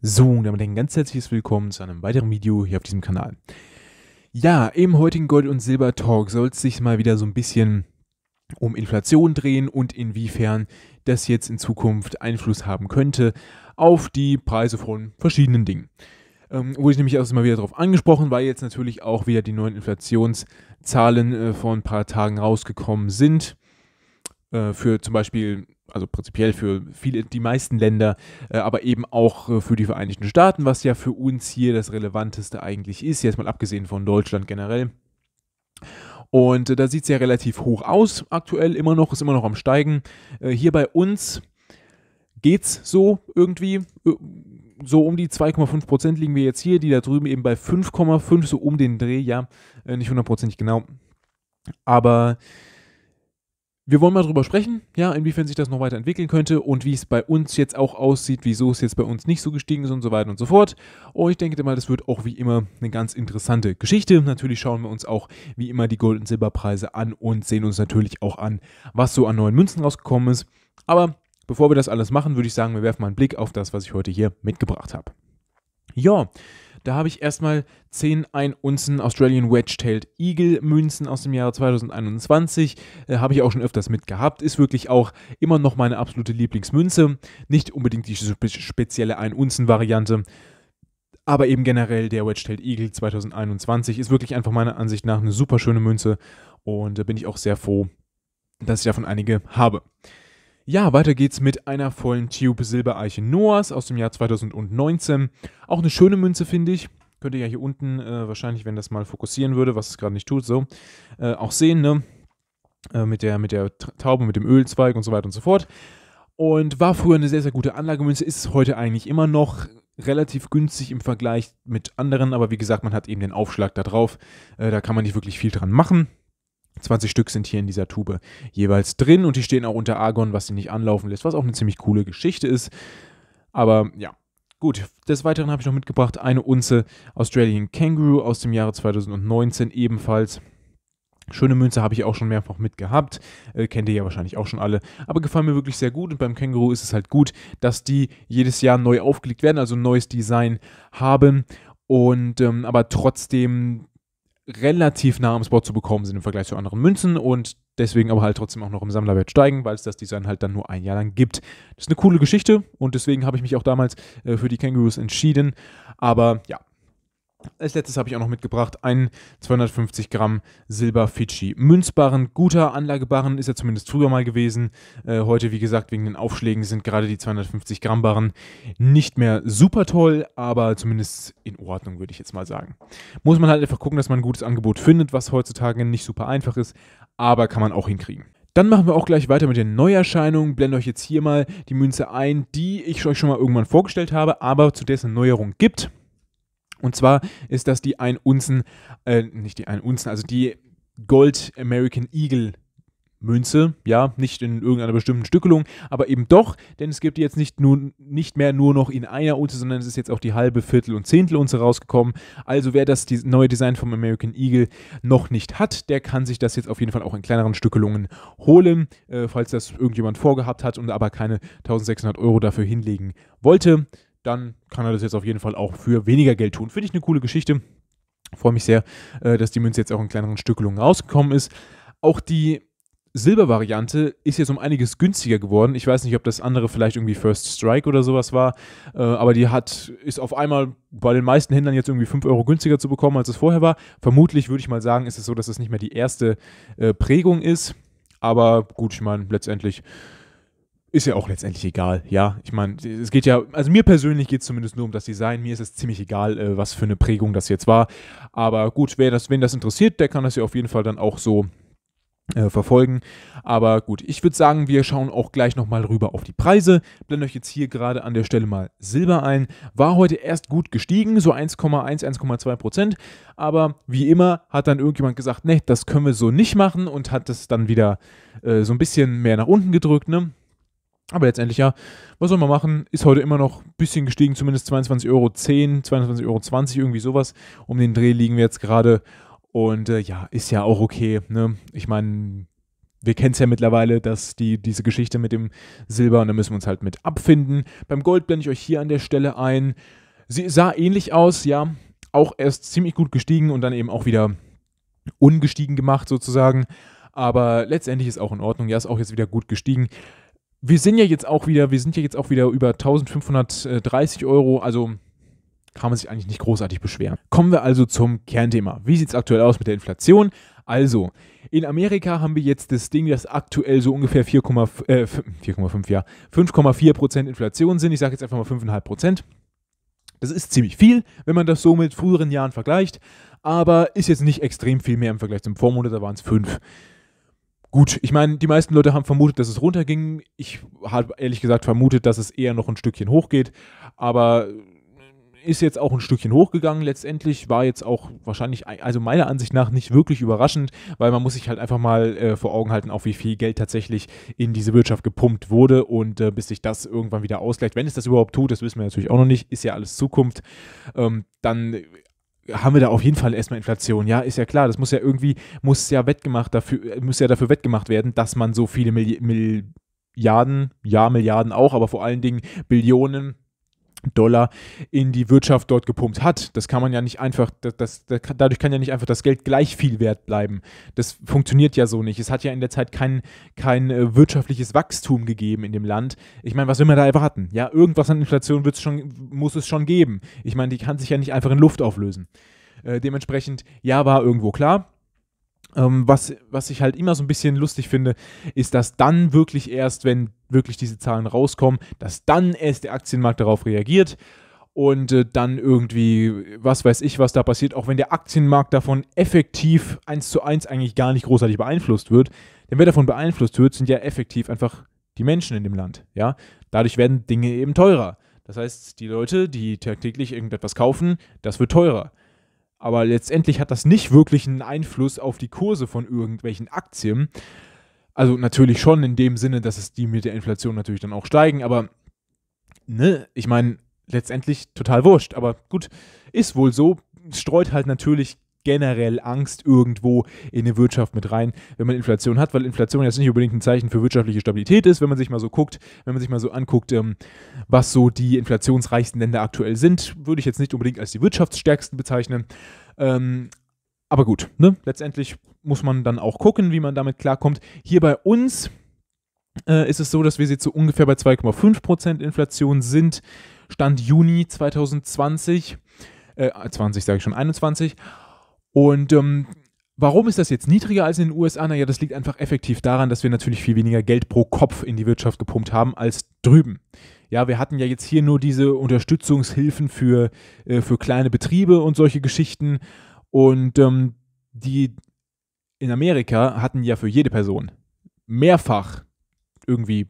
So, damit ein ganz herzliches Willkommen zu einem weiteren Video hier auf diesem Kanal. Ja, im heutigen Gold- und Silber-Talk soll es sich mal wieder so ein bisschen um Inflation drehen und inwiefern das jetzt in Zukunft Einfluss haben könnte auf die Preise von verschiedenen Dingen. Ähm, wurde ich nämlich auch mal wieder darauf angesprochen, weil jetzt natürlich auch wieder die neuen Inflationszahlen äh, vor ein paar Tagen rausgekommen sind. Äh, für zum Beispiel also prinzipiell für viele, die meisten Länder, äh, aber eben auch äh, für die Vereinigten Staaten, was ja für uns hier das Relevanteste eigentlich ist, jetzt mal abgesehen von Deutschland generell. Und äh, da sieht es ja relativ hoch aus aktuell, immer noch, ist immer noch am Steigen. Äh, hier bei uns geht es so irgendwie. Äh, so um die 2,5 liegen wir jetzt hier, die da drüben eben bei 5,5, so um den Dreh, ja, äh, nicht hundertprozentig genau. Aber wir wollen mal drüber sprechen, ja, inwiefern sich das noch weiterentwickeln könnte und wie es bei uns jetzt auch aussieht, wieso es jetzt bei uns nicht so gestiegen ist und so weiter und so fort. Und ich denke mal, das wird auch wie immer eine ganz interessante Geschichte. Natürlich schauen wir uns auch wie immer die Gold- und Silberpreise an und sehen uns natürlich auch an, was so an neuen Münzen rausgekommen ist. Aber bevor wir das alles machen, würde ich sagen, wir werfen mal einen Blick auf das, was ich heute hier mitgebracht habe. Ja, da habe ich erstmal 10 1 Unzen Australian Wedge-Tailed Eagle Münzen aus dem Jahre 2021. Äh, habe ich auch schon öfters mitgehabt. Ist wirklich auch immer noch meine absolute Lieblingsmünze. Nicht unbedingt die spezielle 1 Unzen Variante. Aber eben generell der Wedge-Tailed Eagle 2021 ist wirklich einfach meiner Ansicht nach eine super schöne Münze. Und da äh, bin ich auch sehr froh, dass ich davon einige habe. Ja, weiter geht's mit einer vollen Tube Silbereiche Noahs aus dem Jahr 2019. Auch eine schöne Münze, finde ich. Könnt ihr ja hier unten äh, wahrscheinlich, wenn das mal fokussieren würde, was es gerade nicht tut, so, äh, auch sehen, ne? Äh, mit, der, mit der Taube, mit dem Ölzweig und so weiter und so fort. Und war früher eine sehr, sehr gute Anlagemünze, ist heute eigentlich immer noch relativ günstig im Vergleich mit anderen, aber wie gesagt, man hat eben den Aufschlag da drauf. Äh, da kann man nicht wirklich viel dran machen. 20 Stück sind hier in dieser Tube jeweils drin und die stehen auch unter Argon, was sie nicht anlaufen lässt, was auch eine ziemlich coole Geschichte ist. Aber ja, Gut, des Weiteren habe ich noch mitgebracht eine Unze Australian Kangaroo aus dem Jahre 2019 ebenfalls. Schöne Münze habe ich auch schon mehrfach mitgehabt, äh, kennt ihr ja wahrscheinlich auch schon alle, aber gefallen mir wirklich sehr gut und beim Känguru ist es halt gut, dass die jedes Jahr neu aufgelegt werden, also ein neues Design haben und ähm, aber trotzdem relativ nah am Spot zu bekommen sind im Vergleich zu anderen Münzen und deswegen aber halt trotzdem auch noch im Sammlerwert steigen, weil es das Design halt dann nur ein Jahr lang gibt. Das ist eine coole Geschichte und deswegen habe ich mich auch damals äh, für die Kangaroos entschieden. Aber ja, als letztes habe ich auch noch mitgebracht einen 250 Gramm Silber Fidschi. Münzbarren, guter Anlagebarren ist er zumindest früher mal gewesen. Äh, heute, wie gesagt, wegen den Aufschlägen sind gerade die 250 Gramm Barren nicht mehr super toll, aber zumindest in Ordnung, würde ich jetzt mal sagen. Muss man halt einfach gucken, dass man ein gutes Angebot findet, was heutzutage nicht super einfach ist, aber kann man auch hinkriegen. Dann machen wir auch gleich weiter mit den Neuerscheinungen. Blende euch jetzt hier mal die Münze ein, die ich euch schon mal irgendwann vorgestellt habe, aber zu dessen Neuerung gibt. Und zwar ist das die 1 Unzen, äh, nicht die 1 Unzen, also die Gold American Eagle Münze, ja, nicht in irgendeiner bestimmten Stückelung, aber eben doch, denn es gibt jetzt nicht, nur, nicht mehr nur noch in einer Unze, sondern es ist jetzt auch die halbe, Viertel und Zehntel Unze rausgekommen. Also wer das neue Design vom American Eagle noch nicht hat, der kann sich das jetzt auf jeden Fall auch in kleineren Stückelungen holen, äh, falls das irgendjemand vorgehabt hat und aber keine 1600 Euro dafür hinlegen wollte dann kann er das jetzt auf jeden Fall auch für weniger Geld tun. Finde ich eine coole Geschichte. Freue mich sehr, äh, dass die Münze jetzt auch in kleineren Stückelungen rausgekommen ist. Auch die Silbervariante ist jetzt um einiges günstiger geworden. Ich weiß nicht, ob das andere vielleicht irgendwie First Strike oder sowas war, äh, aber die hat, ist auf einmal bei den meisten Händlern jetzt irgendwie 5 Euro günstiger zu bekommen, als es vorher war. Vermutlich würde ich mal sagen, ist es so, dass es nicht mehr die erste äh, Prägung ist. Aber gut, ich meine, letztendlich ist ja auch letztendlich egal, ja. Ich meine, es geht ja, also mir persönlich geht es zumindest nur um das Design. Mir ist es ziemlich egal, äh, was für eine Prägung das jetzt war. Aber gut, wer das, wen das interessiert, der kann das ja auf jeden Fall dann auch so äh, verfolgen. Aber gut, ich würde sagen, wir schauen auch gleich nochmal rüber auf die Preise. Blende euch jetzt hier gerade an der Stelle mal Silber ein. War heute erst gut gestiegen, so 1,1, 1,2 Prozent. Aber wie immer hat dann irgendjemand gesagt, ne, das können wir so nicht machen und hat es dann wieder äh, so ein bisschen mehr nach unten gedrückt, ne? Aber letztendlich ja, was soll man machen? Ist heute immer noch ein bisschen gestiegen, zumindest 22,10 Euro, 22,20 Euro, irgendwie sowas. Um den Dreh liegen wir jetzt gerade. Und äh, ja, ist ja auch okay. Ne? Ich meine, wir kennen es ja mittlerweile, dass die, diese Geschichte mit dem Silber, und da müssen wir uns halt mit abfinden. Beim Gold blende ich euch hier an der Stelle ein. Sie sah ähnlich aus, ja, auch erst ziemlich gut gestiegen und dann eben auch wieder ungestiegen gemacht sozusagen. Aber letztendlich ist auch in Ordnung. Ja, ist auch jetzt wieder gut gestiegen wir sind ja jetzt auch wieder, wir sind ja jetzt auch wieder über 1530 Euro, also kann man sich eigentlich nicht großartig beschweren. Kommen wir also zum Kernthema. Wie sieht es aktuell aus mit der Inflation? Also, in Amerika haben wir jetzt das Ding, dass aktuell so ungefähr 4,5, äh, 4,5 ja, Inflation sind. Ich sage jetzt einfach mal 5,5%. Das ist ziemlich viel, wenn man das so mit früheren Jahren vergleicht, aber ist jetzt nicht extrem viel mehr im Vergleich zum Vormonat, da waren es 5. Gut, ich meine, die meisten Leute haben vermutet, dass es runterging. Ich habe ehrlich gesagt vermutet, dass es eher noch ein Stückchen hochgeht. Aber äh, ist jetzt auch ein Stückchen hochgegangen letztendlich, war jetzt auch wahrscheinlich, also meiner Ansicht nach nicht wirklich überraschend, weil man muss sich halt einfach mal äh, vor Augen halten, auch wie viel Geld tatsächlich in diese Wirtschaft gepumpt wurde und äh, bis sich das irgendwann wieder ausgleicht, wenn es das überhaupt tut, das wissen wir natürlich auch noch nicht, ist ja alles Zukunft, ähm, dann haben wir da auf jeden Fall erstmal Inflation. Ja, ist ja klar. Das muss ja irgendwie, muss ja wettgemacht dafür, äh, muss ja dafür wettgemacht werden, dass man so viele Milli Milliarden, ja, Milliarden auch, aber vor allen Dingen Billionen Dollar in die Wirtschaft dort gepumpt hat. Das kann man ja nicht einfach, das, das, das, dadurch kann ja nicht einfach das Geld gleich viel wert bleiben. Das funktioniert ja so nicht. Es hat ja in der Zeit kein, kein äh, wirtschaftliches Wachstum gegeben in dem Land. Ich meine, was will man da erwarten? Ja, irgendwas an Inflation wird's schon, muss es schon geben. Ich meine, die kann sich ja nicht einfach in Luft auflösen. Äh, dementsprechend, ja, war irgendwo klar ähm, was, was ich halt immer so ein bisschen lustig finde, ist, dass dann wirklich erst, wenn wirklich diese Zahlen rauskommen, dass dann erst der Aktienmarkt darauf reagiert und äh, dann irgendwie, was weiß ich, was da passiert, auch wenn der Aktienmarkt davon effektiv eins zu eins eigentlich gar nicht großartig beeinflusst wird. Denn wer davon beeinflusst wird, sind ja effektiv einfach die Menschen in dem Land. Ja? Dadurch werden Dinge eben teurer. Das heißt, die Leute, die tagtäglich irgendetwas kaufen, das wird teurer. Aber letztendlich hat das nicht wirklich einen Einfluss auf die Kurse von irgendwelchen Aktien. Also natürlich schon in dem Sinne, dass es die mit der Inflation natürlich dann auch steigen, aber ne, ich meine, letztendlich total wurscht. Aber gut, ist wohl so, streut halt natürlich generell Angst irgendwo in eine Wirtschaft mit rein, wenn man Inflation hat, weil Inflation jetzt nicht unbedingt ein Zeichen für wirtschaftliche Stabilität ist, wenn man sich mal so guckt, wenn man sich mal so anguckt, ähm, was so die inflationsreichsten Länder aktuell sind, würde ich jetzt nicht unbedingt als die wirtschaftsstärksten bezeichnen. Ähm, aber gut, ne? letztendlich muss man dann auch gucken, wie man damit klarkommt. Hier bei uns äh, ist es so, dass wir jetzt so ungefähr bei 2,5% Inflation sind, Stand Juni 2020, äh, 20 sage ich schon, 21. Und ähm, Warum ist das jetzt niedriger als in den USA? Naja, das liegt einfach effektiv daran, dass wir natürlich viel weniger Geld pro Kopf in die Wirtschaft gepumpt haben als drüben. Ja, wir hatten ja jetzt hier nur diese Unterstützungshilfen für, äh, für kleine Betriebe und solche Geschichten. Und ähm, die in Amerika hatten ja für jede Person mehrfach irgendwie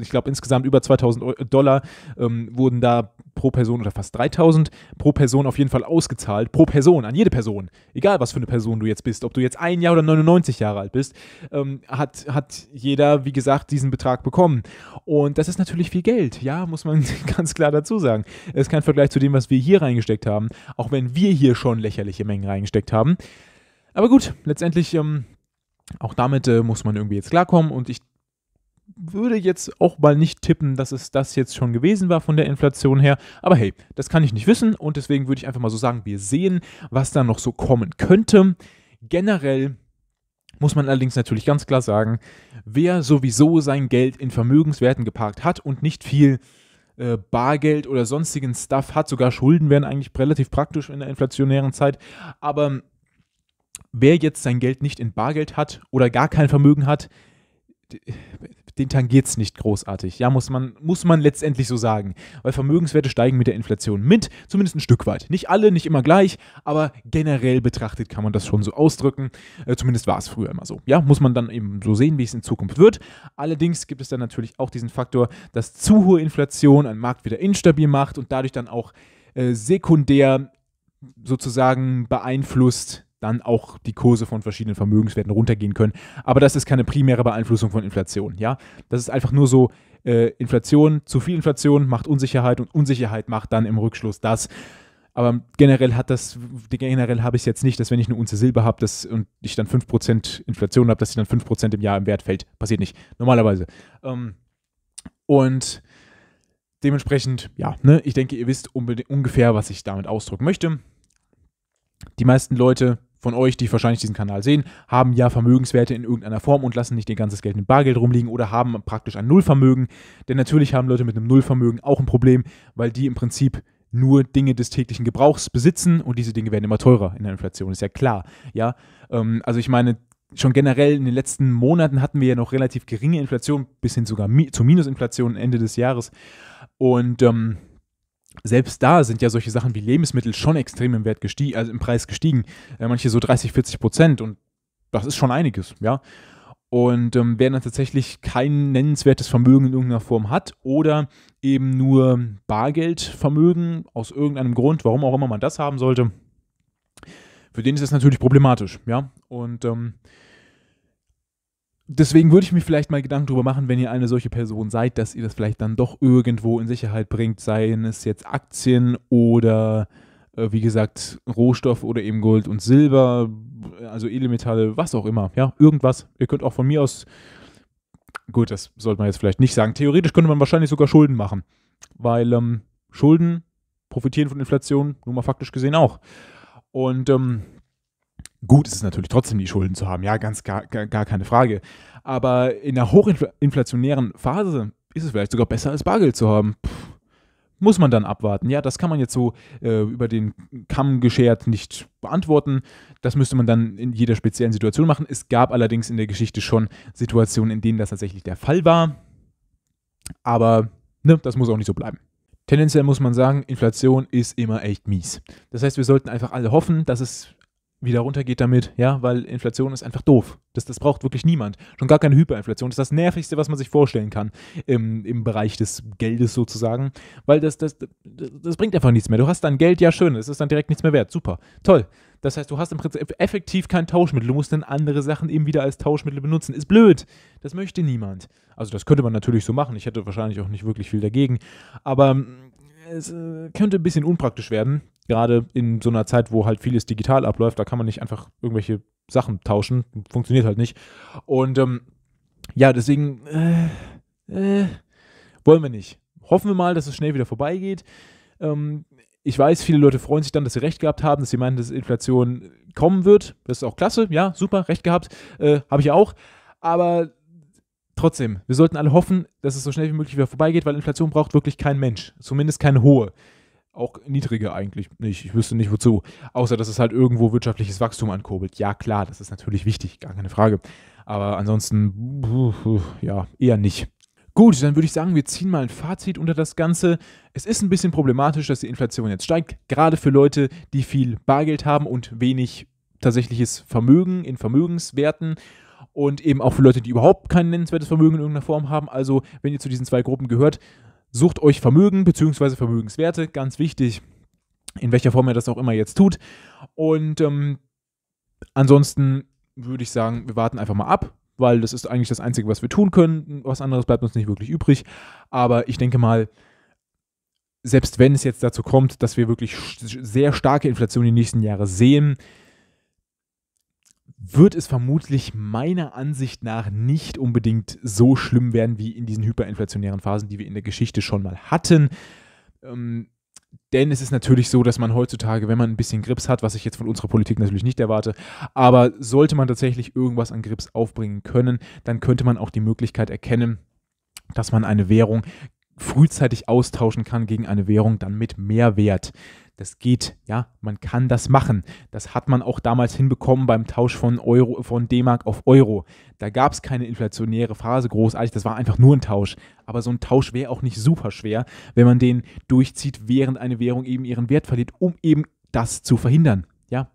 ich glaube insgesamt über 2000 Dollar ähm, wurden da pro Person oder fast 3000 pro Person auf jeden Fall ausgezahlt, pro Person, an jede Person, egal was für eine Person du jetzt bist, ob du jetzt ein Jahr oder 99 Jahre alt bist, ähm, hat, hat jeder, wie gesagt, diesen Betrag bekommen. Und das ist natürlich viel Geld, ja, muss man ganz klar dazu sagen. Es ist kein Vergleich zu dem, was wir hier reingesteckt haben, auch wenn wir hier schon lächerliche Mengen reingesteckt haben. Aber gut, letztendlich, ähm, auch damit äh, muss man irgendwie jetzt klarkommen und ich würde jetzt auch mal nicht tippen, dass es das jetzt schon gewesen war von der Inflation her. Aber hey, das kann ich nicht wissen und deswegen würde ich einfach mal so sagen, wir sehen, was da noch so kommen könnte. Generell muss man allerdings natürlich ganz klar sagen, wer sowieso sein Geld in Vermögenswerten geparkt hat und nicht viel äh, Bargeld oder sonstigen Stuff hat, sogar Schulden wären eigentlich relativ praktisch in der inflationären Zeit, aber wer jetzt sein Geld nicht in Bargeld hat oder gar kein Vermögen hat, den tangiert es nicht großartig. Ja, muss man, muss man letztendlich so sagen. Weil Vermögenswerte steigen mit der Inflation mit, zumindest ein Stück weit. Nicht alle, nicht immer gleich, aber generell betrachtet kann man das schon so ausdrücken. Äh, zumindest war es früher immer so. Ja, muss man dann eben so sehen, wie es in Zukunft wird. Allerdings gibt es dann natürlich auch diesen Faktor, dass zu hohe Inflation einen Markt wieder instabil macht und dadurch dann auch äh, sekundär sozusagen beeinflusst dann auch die Kurse von verschiedenen Vermögenswerten runtergehen können. Aber das ist keine primäre Beeinflussung von Inflation. Ja, das ist einfach nur so äh, Inflation. Zu viel Inflation macht Unsicherheit und Unsicherheit macht dann im Rückschluss das. Aber generell hat das, generell habe ich es jetzt nicht, dass wenn ich eine Unze Silber habe das, und ich dann 5% Inflation habe, dass sie dann 5% im Jahr im Wert fällt. Passiert nicht, normalerweise. Ähm, und dementsprechend, ja, ne, ich denke, ihr wisst ungefähr, was ich damit ausdrücken möchte. Die meisten Leute von euch, die wahrscheinlich diesen Kanal sehen, haben ja Vermögenswerte in irgendeiner Form und lassen nicht ihr ganzes Geld in Bargeld rumliegen oder haben praktisch ein Nullvermögen. Denn natürlich haben Leute mit einem Nullvermögen auch ein Problem, weil die im Prinzip nur Dinge des täglichen Gebrauchs besitzen und diese Dinge werden immer teurer in der Inflation, ist ja klar. Ja, ähm, also ich meine, schon generell in den letzten Monaten hatten wir ja noch relativ geringe Inflation, bis hin sogar mi zu Minusinflation Ende des Jahres. Und ähm, selbst da sind ja solche Sachen wie Lebensmittel schon extrem im Wert gestiegen, also im Preis gestiegen. Äh, manche so 30, 40 Prozent und das ist schon einiges, ja. Und ähm, wer dann tatsächlich kein nennenswertes Vermögen in irgendeiner Form hat oder eben nur Bargeldvermögen aus irgendeinem Grund, warum auch immer man das haben sollte, für den ist das natürlich problematisch, ja. Und ähm, deswegen würde ich mir vielleicht mal Gedanken darüber machen, wenn ihr eine solche Person seid, dass ihr das vielleicht dann doch irgendwo in Sicherheit bringt, seien es jetzt Aktien oder äh, wie gesagt Rohstoff oder eben Gold und Silber, also Edelmetalle, was auch immer. Ja, irgendwas. Ihr könnt auch von mir aus, gut, das sollte man jetzt vielleicht nicht sagen. Theoretisch könnte man wahrscheinlich sogar Schulden machen, weil ähm, Schulden profitieren von Inflation, nun mal faktisch gesehen auch. Und ähm, Gut ist es natürlich trotzdem, die Schulden zu haben, ja, ganz gar, gar, keine Frage. Aber in einer hochinflationären Phase ist es vielleicht sogar besser, als Bargeld zu haben. Puh, muss man dann abwarten. Ja, das kann man jetzt so äh, über den Kamm geschert nicht beantworten. Das müsste man dann in jeder speziellen Situation machen. Es gab allerdings in der Geschichte schon Situationen, in denen das tatsächlich der Fall war. Aber ne, das muss auch nicht so bleiben. Tendenziell muss man sagen, Inflation ist immer echt mies. Das heißt, wir sollten einfach alle hoffen, dass es wieder runtergeht damit, ja, weil Inflation ist einfach doof. Das, das braucht wirklich niemand. Schon gar keine Hyperinflation. Das ist das Nervigste, was man sich vorstellen kann im, im Bereich des Geldes sozusagen, weil das, das, das, das bringt einfach nichts mehr. Du hast dein Geld, ja schön, es ist dann direkt nichts mehr wert. Super, toll. Das heißt, du hast im Prinzip effektiv kein Tauschmittel. Du musst dann andere Sachen eben wieder als Tauschmittel benutzen. Ist blöd. Das möchte niemand. Also das könnte man natürlich so machen. Ich hätte wahrscheinlich auch nicht wirklich viel dagegen. Aber ähm, es äh, könnte ein bisschen unpraktisch werden gerade in so einer Zeit, wo halt vieles digital abläuft, da kann man nicht einfach irgendwelche Sachen tauschen. Funktioniert halt nicht. Und ähm, ja, deswegen äh, äh, wollen wir nicht. Hoffen wir mal, dass es schnell wieder vorbeigeht. Ähm, ich weiß, viele Leute freuen sich dann, dass sie recht gehabt haben, dass sie meinen, dass Inflation kommen wird. Das ist auch klasse, ja, super, recht gehabt. Äh, Habe ich auch. Aber trotzdem, wir sollten alle hoffen, dass es so schnell wie möglich wieder vorbeigeht, weil Inflation braucht wirklich kein Mensch. Zumindest keine hohe auch niedrige eigentlich nicht. Ich wüsste nicht wozu. Außer, dass es halt irgendwo wirtschaftliches Wachstum ankurbelt. Ja, klar, das ist natürlich wichtig, gar keine Frage. Aber ansonsten, ja, eher nicht. Gut, dann würde ich sagen, wir ziehen mal ein Fazit unter das Ganze. Es ist ein bisschen problematisch, dass die Inflation jetzt steigt, gerade für Leute, die viel Bargeld haben und wenig tatsächliches Vermögen in Vermögenswerten und eben auch für Leute, die überhaupt kein nennenswertes Vermögen in irgendeiner Form haben. Also, wenn ihr zu diesen zwei Gruppen gehört, sucht euch Vermögen bzw. Vermögenswerte, ganz wichtig, in welcher Form ihr das auch immer jetzt tut. Und ähm, ansonsten würde ich sagen, wir warten einfach mal ab, weil das ist eigentlich das Einzige, was wir tun können. Was anderes bleibt uns nicht wirklich übrig. Aber ich denke mal, selbst wenn es jetzt dazu kommt, dass wir wirklich sehr starke Inflation die nächsten Jahre sehen, wird es vermutlich meiner Ansicht nach nicht unbedingt so schlimm werden wie in diesen hyperinflationären Phasen, die wir in der Geschichte schon mal hatten. Ähm, denn es ist natürlich so, dass man heutzutage, wenn man ein bisschen Grips hat, was ich jetzt von unserer Politik natürlich nicht erwarte, aber sollte man tatsächlich irgendwas an Grips aufbringen können, dann könnte man auch die Möglichkeit erkennen, dass man eine Währung frühzeitig austauschen kann gegen eine Währung, dann mit Mehrwert. Das geht, ja, man kann das machen. Das hat man auch damals hinbekommen beim Tausch von Euro, von D-Mark auf Euro. Da gab es keine inflationäre Phase großartig, das war einfach nur ein Tausch. Aber so ein Tausch wäre auch nicht super schwer, wenn man den durchzieht, während eine Währung eben ihren Wert verliert, um eben das zu verhindern. Ja,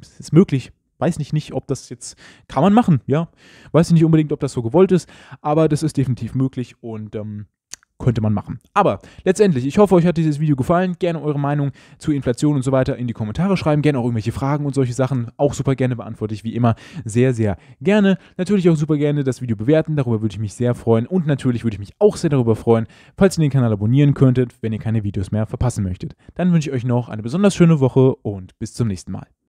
es ist möglich, weiß nicht, nicht, ob das jetzt kann man machen, ja. Weiß ich nicht unbedingt, ob das so gewollt ist, aber das ist definitiv möglich und ähm, könnte man machen. Aber letztendlich, ich hoffe, euch hat dieses Video gefallen. Gerne eure Meinung zu Inflation und so weiter in die Kommentare schreiben. Gerne auch irgendwelche Fragen und solche Sachen. Auch super gerne beantworte ich wie immer sehr, sehr gerne. Natürlich auch super gerne das Video bewerten. Darüber würde ich mich sehr freuen. Und natürlich würde ich mich auch sehr darüber freuen, falls ihr den Kanal abonnieren könntet, wenn ihr keine Videos mehr verpassen möchtet. Dann wünsche ich euch noch eine besonders schöne Woche und bis zum nächsten Mal.